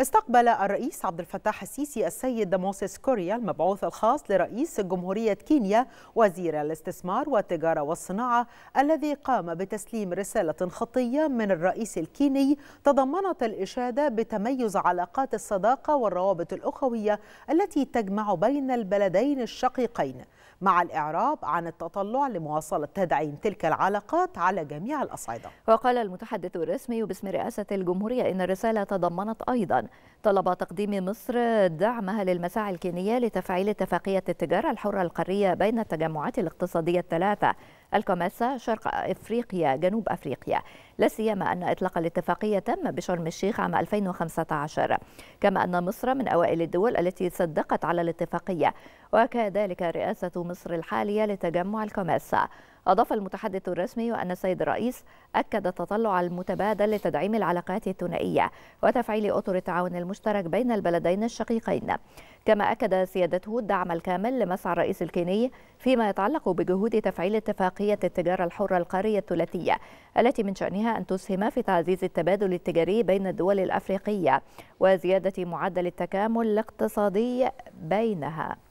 استقبل الرئيس عبد الفتاح السيسي السيد موسيس كوريا المبعوث الخاص لرئيس جمهورية كينيا وزير الاستثمار والتجارة والصناعة الذي قام بتسليم رسالة خطية من الرئيس الكيني تضمنت الإشادة بتميز علاقات الصداقة والروابط الأخوية التي تجمع بين البلدين الشقيقين مع الإعراب عن التطلع لمواصلة تدعيم تلك العلاقات على جميع الأصعدة وقال المتحدث الرسمي باسم رئاسة الجمهورية إن الرسالة تضمنت أيضا طلب تقديم مصر دعمها للمساعي الكينية لتفعيل اتفاقية التجارة الحرة القارية بين التجمعات الاقتصادية الثلاثة الكوماسا شرق افريقيا جنوب افريقيا لا سيما ان اطلاق الاتفاقيه تم بشرم الشيخ عام 2015 كما ان مصر من اوائل الدول التي صدقت على الاتفاقيه وكذلك رئاسه مصر الحاليه لتجمع الكوماسا أضاف المتحدث الرسمي أن السيد الرئيس أكد التطلع المتبادل لتدعيم العلاقات الثنائية وتفعيل أطر التعاون المشترك بين البلدين الشقيقين كما أكد سيادته الدعم الكامل لمسعى الرئيس الكيني فيما يتعلق بجهود تفعيل اتفاقية التجارة الحرة القارية الثلاثية التي من شأنها أن تسهم في تعزيز التبادل التجاري بين الدول الأفريقية وزيادة معدل التكامل الاقتصادي بينها